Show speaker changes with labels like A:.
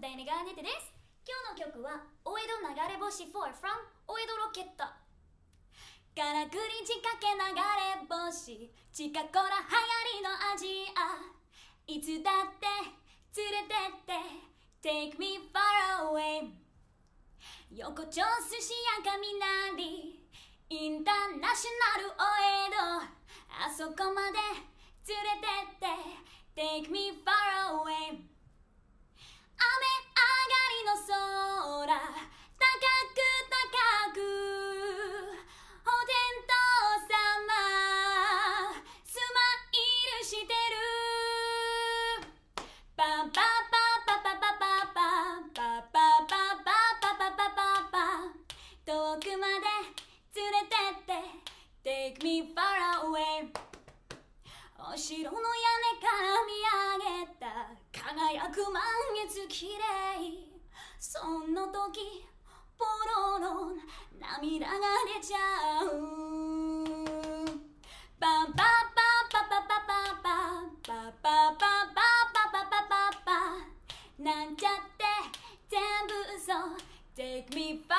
A: ダイネガーネテです今日の曲は「お江戸流れ星4 from お江戸ロケット」「からくり仕掛け流れ星近頃流行りのアジア」「いつだって連れてって Take me far away」「横丁寿司屋雷インターナショナルお江戸」「あそこまで連れてって Take me far away」連れてって Take me far away お城の屋根から見上げた輝く満月綺麗そんな時ポロロン涙が出ちゃうパンパパパパパパパパパパパパパパパなんちゃって全部嘘 Take me